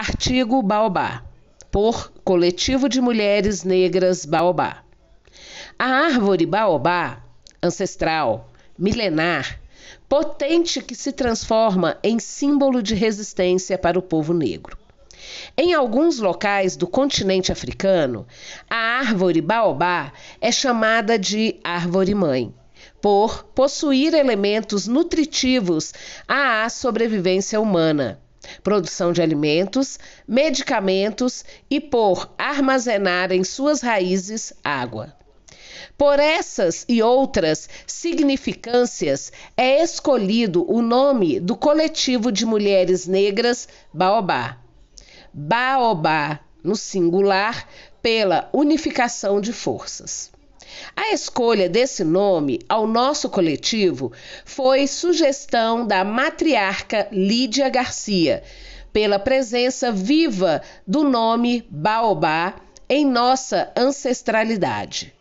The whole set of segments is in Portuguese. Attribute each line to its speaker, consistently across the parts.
Speaker 1: Artigo Baobá, por Coletivo de Mulheres Negras Baobá. A árvore baobá, ancestral, milenar, potente que se transforma em símbolo de resistência para o povo negro. Em alguns locais do continente africano, a árvore baobá é chamada de árvore mãe, por possuir elementos nutritivos à sobrevivência humana produção de alimentos, medicamentos e por armazenar em suas raízes água. Por essas e outras significâncias é escolhido o nome do coletivo de mulheres negras Baobá. Baobá, no singular, pela unificação de forças. A escolha desse nome ao nosso coletivo foi sugestão da matriarca Lídia Garcia, pela presença viva do nome Baobá em nossa ancestralidade.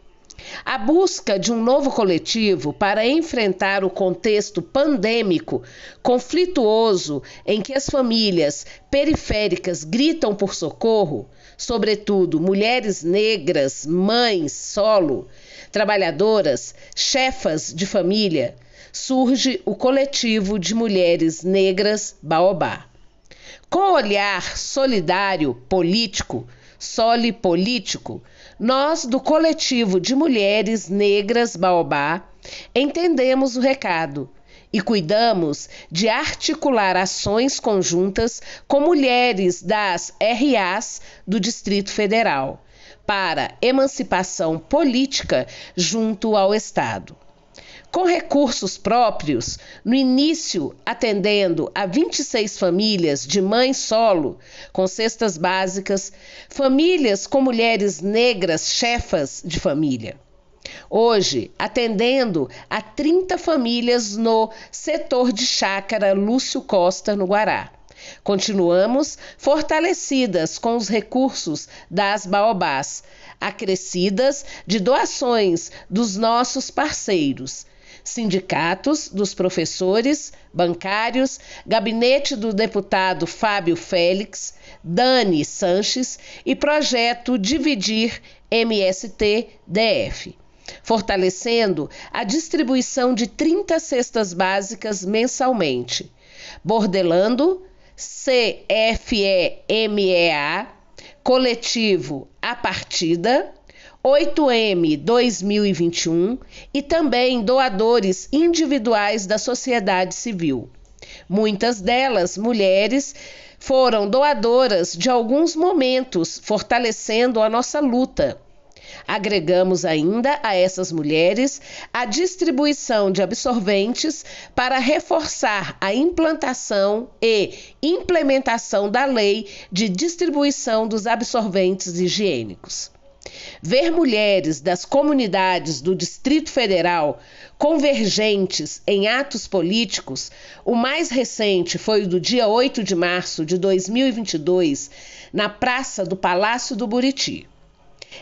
Speaker 1: A busca de um novo coletivo para enfrentar o contexto pandêmico conflituoso em que as famílias periféricas gritam por socorro, sobretudo mulheres negras, mães solo, trabalhadoras, chefas de família, surge o coletivo de mulheres negras Baobá. Com olhar solidário político, sole político, nós, do coletivo de mulheres negras Baobá, entendemos o recado e cuidamos de articular ações conjuntas com mulheres das RAs do Distrito Federal para emancipação política junto ao Estado. Com recursos próprios, no início atendendo a 26 famílias de mãe solo, com cestas básicas, famílias com mulheres negras chefas de família. Hoje, atendendo a 30 famílias no setor de chácara Lúcio Costa, no Guará. Continuamos fortalecidas com os recursos das Baobás, acrescidas de doações dos nossos parceiros sindicatos dos professores, bancários, gabinete do deputado Fábio Félix, Dani Sanches e projeto Dividir MST-DF fortalecendo a distribuição de 30 cestas básicas mensalmente, bordelando CFEMEA, coletivo A Partida, 8M 2021 e também doadores individuais da sociedade civil. Muitas delas, mulheres, foram doadoras de alguns momentos, fortalecendo a nossa luta. Agregamos ainda a essas mulheres a distribuição de absorventes para reforçar a implantação e implementação da lei de distribuição dos absorventes higiênicos. Ver mulheres das comunidades do Distrito Federal convergentes em atos políticos, o mais recente foi o do dia 8 de março de 2022, na Praça do Palácio do Buriti.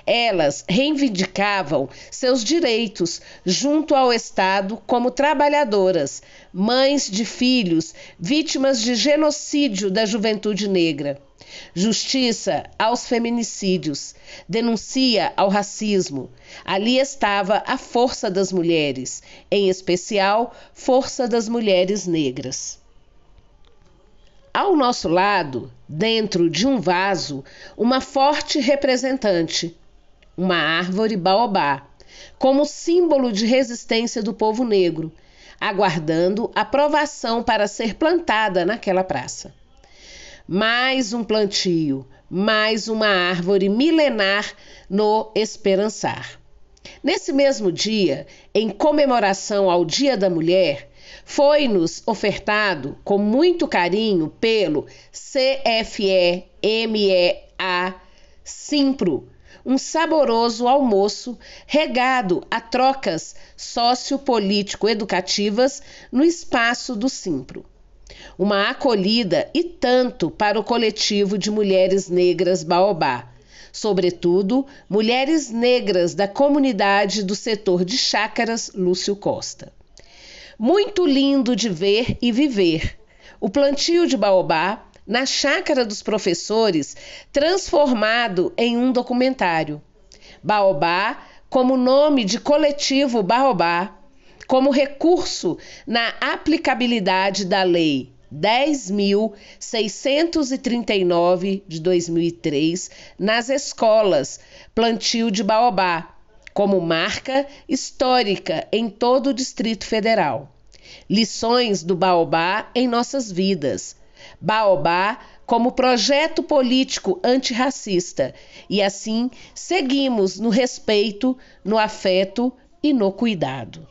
Speaker 1: Elas reivindicavam seus direitos junto ao Estado como trabalhadoras, mães de filhos, vítimas de genocídio da juventude negra. Justiça aos feminicídios, denuncia ao racismo. Ali estava a força das mulheres, em especial força das mulheres negras ao nosso lado, dentro de um vaso, uma forte representante, uma árvore baobá, como símbolo de resistência do povo negro, aguardando aprovação para ser plantada naquela praça. Mais um plantio, mais uma árvore milenar no esperançar. Nesse mesmo dia, em comemoração ao Dia da Mulher, foi-nos ofertado com muito carinho pelo CFEMEA Simpro, um saboroso almoço regado a trocas sociopolítico-educativas no espaço do Simpro. Uma acolhida e tanto para o coletivo de mulheres negras Baobá, sobretudo mulheres negras da comunidade do setor de chácaras Lúcio Costa. Muito lindo de ver e viver. O plantio de baobá na chácara dos professores, transformado em um documentário. Baobá, como nome de coletivo Baobá, como recurso na aplicabilidade da lei 10.639 de 2003 nas escolas, plantio de baobá, como marca histórica em todo o Distrito Federal. Lições do Baobá em nossas vidas. Baobá como projeto político antirracista e assim seguimos no respeito, no afeto e no cuidado.